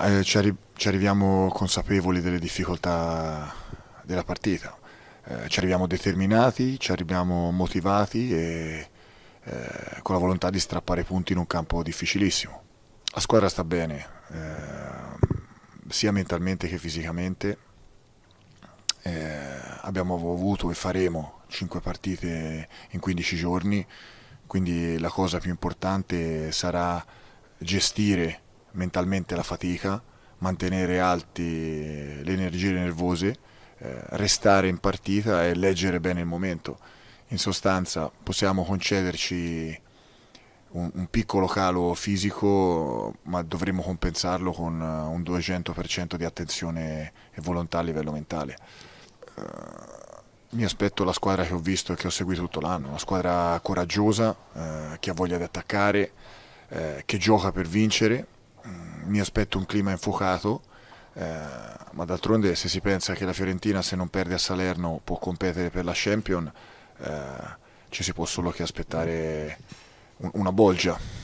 Eh, ci, arri ci, arriviamo consapevoli delle difficoltà della partita, eh, ci arriviamo determinati, ci arriviamo motivati e eh, con la volontà di strappare punti in un campo difficilissimo. La squadra sta bene, eh, sia mentalmente che fisicamente. Eh, abbiamo avuto e faremo 5 partite in 15 giorni, quindi la cosa più importante sarà gestire mentalmente la fatica, mantenere alti le energie nervose, eh, restare in partita e leggere bene il momento. In sostanza possiamo concederci un, un piccolo calo fisico, ma dovremmo compensarlo con eh, un 200% di attenzione e volontà a livello mentale. Eh, mi aspetto la squadra che ho visto e che ho seguito tutto l'anno, una squadra coraggiosa, eh, che ha voglia di attaccare, eh, che gioca per vincere mi aspetto un clima infuocato, eh, ma d'altronde se si pensa che la Fiorentina se non perde a Salerno può competere per la Champion, eh, ci si può solo che aspettare una bolgia.